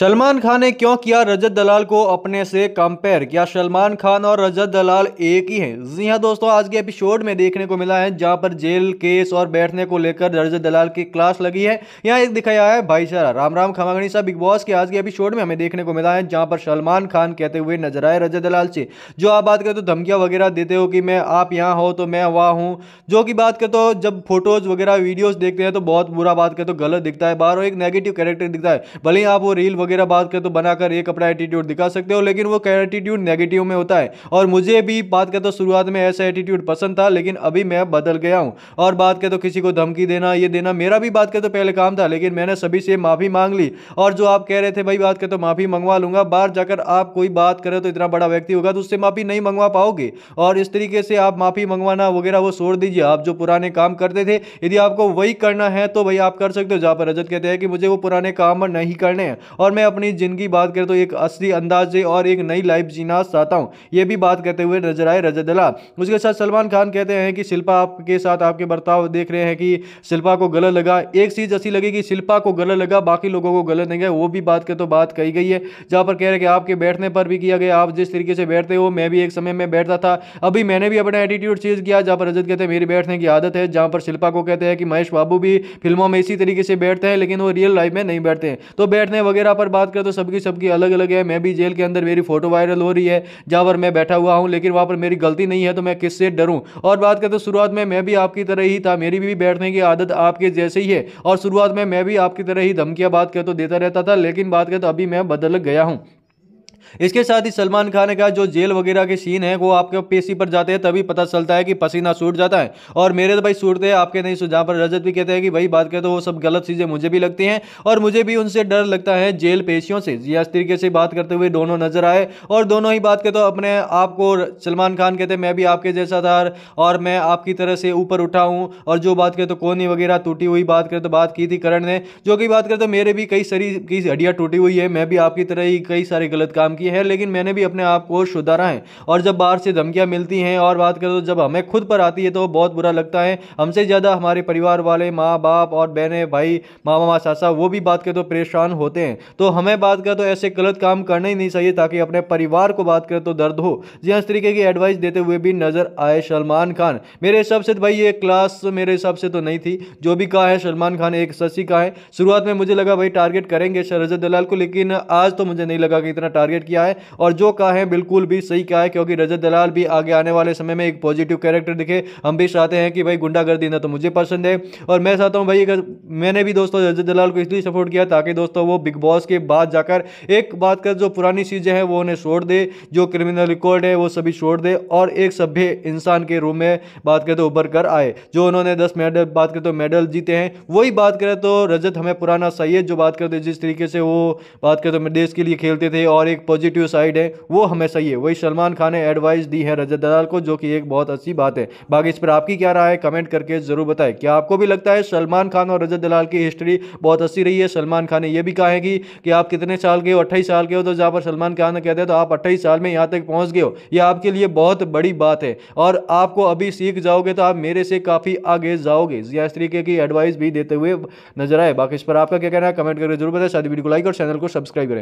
सलमान खान ने क्यों किया रजत दलाल को अपने से कंपेयर क्या सलमान खान और रजत दलाल एक ही हैं जी हाँ दोस्तों आज के एपिसोड में देखने को मिला है जहां पर जेल केस और बैठने को लेकर रजत दलाल की क्लास लगी है यहां एक दिखाया है भाईचारा राम राम खमागणी साहब बिग बॉस के आज के एपिसोड में हमें देखने को मिला है जहाँ पर सलमान खान कहते हुए नजर आए रजत दलाल से जो आप बात करें तो धमकियाँ वगैरह देते हो कि मैं आप यहाँ हो तो मैं वहाँ हूँ जो कि बात करें तो जब फोटोज़ वगैरह वीडियोज़ देखते हैं तो बहुत बुरा बात करें तो गलत दिखता है बाहर एक नेगेटिव कैरेक्टर दिखता है भले ही आप वो रील वगैरह बात करें तो बनाकर एक अपना एटीट्यूड दिखा सकते हो लेकिन वो एटीट्यूड नेगेटिव में होता है और मुझे भी बात करें तो शुरुआत में ऐसा एटीट्यूड पसंद था लेकिन अभी मैं बदल गया हूँ और बात करें तो किसी को धमकी देना ये देना मेरा भी बात करें तो पहले काम था लेकिन मैंने सभी से माफ़ी मांग ली और जो आप कह रहे थे भाई बात करें तो माफ़ी मंगवा लूँगा बाहर जाकर आप कोई बात करें तो इतना बड़ा व्यक्ति होगा तो उससे माफ़ी नहीं मंगवा पाओगे और इस तरीके से आप माफ़ी मंगवाना वगैरह वो छोड़ दीजिए आप जो पुराने काम करते थे यदि आपको वही करना है तो भाई आप कर सकते हो जहाँ पर रजत कहते हैं कि मुझे वो पुराने काम नहीं करने हैं और मैं अपनी ज़िंदगी बात करें तो एक असली अंदाज से और एक नई लाइफ जीना चाहता हूँ ये भी बात करते हुए नजर आए रजदला उसके साथ सलमान खान कहते हैं कि शिल्पा आपके साथ आपके बर्ताव देख रहे हैं कि शिल्पा को गलत लगा एक चीज़ ऐसी लगी कि शिल्पा को गलत लगा बाकी लोगों को गलत नहीं गया वो भी बात कर तो बात कही गई है जहाँ पर कह रहे कि आपके बैठने पर भी किया गया आप जिस तरीके से बैठते हो मैं भी एक समय में बैठता था अभी मैंने भी अपना एटीट्यूड चेंज किया जहाँ पर रजत कहते हैं मेरी बैठने की आदत है जहाँ पर शिल्पा को कहते हैं कि महेश बाबू भी फिल्मों में इसी तरीके से बैठते हैं लेकिन वो रियल लाइफ में नहीं बैठते हैं तो बैठने वगैरह पर बात करें तो सबकी सबकी अलग अलग है मैं भी जेल के अंदर मेरी फोटो वायरल हो रही है जहाँ पर मैं बैठा हुआ हूँ लेकिन वहाँ पर मेरी गलती नहीं है तो मैं किससे डरूँ और बात करें तो शुरुआत में मैं भी आपकी तरह ही था मेरी भी बैठने की आदत आपके जैसे ही है और शुरुआत में मैं भी आपकी तरह ही धमकियाँ बात करें तो देता रहता था लेकिन बात करें तो अभी मैं बदल गया हूँ इसके साथ ही सलमान खान का जो जेल वगैरह के सीन है वो आपके पेशी पर जाते हैं तभी पता चलता है कि पसीना सूट जाता है और मेरे तो भाई सूटते हैं आपके नहीं जहाँ पर रजत भी कहते हैं कि भाई बात करें तो वो सब गलत चीज़ें मुझे भी लगती हैं और मुझे भी उनसे डर लगता है जेल पेशियों से जिस हाँ, तरीके से बात करते हुए दोनों नजर आए और दोनों ही बात करें तो अपने आप को सलमान खान कहते मैं भी आपके जैसा था और मैं आपकी तरह से ऊपर उठा हूँ और जो बात करें तो कोनी वगैरह टूटी हुई बात करें तो बात की थी करण ने जो कि बात करें तो मेरे भी कई सारी की हड्डियाँ टूटी हुई है मैं भी आपकी तरह ही कई सारे गलत काम काम किए है लेकिन मैंने भी अपने आप को सुधारा है और जब बाहर से धमकियाँ मिलती हैं और बात करें तो जब हमें खुद पर आती है तो बहुत बुरा लगता है हमसे ज़्यादा हमारे परिवार वाले माँ बाप और बहनें भाई मामा सासा वो भी बात करें तो परेशान होते हैं तो हमें बात करें तो ऐसे गलत काम करना ही नहीं चाहिए ताकि अपने परिवार को बात करें तो दर्द हो जी हाँ, इस तरीके की एडवाइस देते हुए भी नज़र आए सलमान खान मेरे हिसाब से तो भाई ये क्लास मेरे हिसाब से तो नहीं थी जो भी कहा है सलमान खान एक ससी का है शुरुआत में मुझे लगा भाई टारगेट करेंगे शरजत दलाल को लेकिन आज तो मुझे नहीं लगा कि इतना टारगेट टारगेट किया है और जो कहा है बिल्कुल भी सही कहा है क्योंकि रजत दलाल भी आगे आने वाले समय में एक पॉजिटिव कैरेक्टर दिखे हम भी चाहते हैं कि भाई गुंडागर्दी ना तो मुझे पसंद है और मैं चाहता हूँ भाई अगर मैंने भी दोस्तों रजत दलाल को इसलिए सपोर्ट किया ताकि दोस्तों वो बिग बॉस के बाद जाकर एक बात कर जो पुरानी चीज़ें हैं वो उन्हें छोड़ दे जो क्रिमिनल रिकॉर्ड है वो सभी छोड़ दे और एक सभ्य इंसान के रूम में बात करें तो उभर कर आए जो उन्होंने दस मेडल बात करें तो मेडल जीते हैं वही बात करें तो रजत हमें पुराना सैयद जो बात करते जिस तरीके से वो बात करें तो देश के लिए खेलते थे और एक पॉजिटिव साइड है वो हमेशा ही है वही सलमान खान ने एडवाइस दी है रजत दलाल को जो कि एक बहुत अच्छी बात है बाकी इस पर आपकी क्या राय है कमेंट करके ज़रूर बताएं क्या आपको भी लगता है सलमान खान और रजत दलाल की हिस्ट्री बहुत अच्छी रही है सलमान खान ने यह भी कहा है कि, कि आप कितने साल के हो अट्ठाईस साल के हो तो जहाँ पर सलमान खान ने कहते हैं तो आप अट्ठाईस साल में यहाँ तक पहुँच गए हो यह आपके लिए बहुत बड़ी बात है और आपको अभी सीख जाओगे तो आप मेरे से काफ़ी आगे जाओगे या इस तरीके की एडवाइस भी देते हुए नजर आए बाकी इस पर आपका क्या कहना है कमेंट करके जरूर बताएं शादी वीडियो को लाइक और चैनल को सब्सक्राइब करें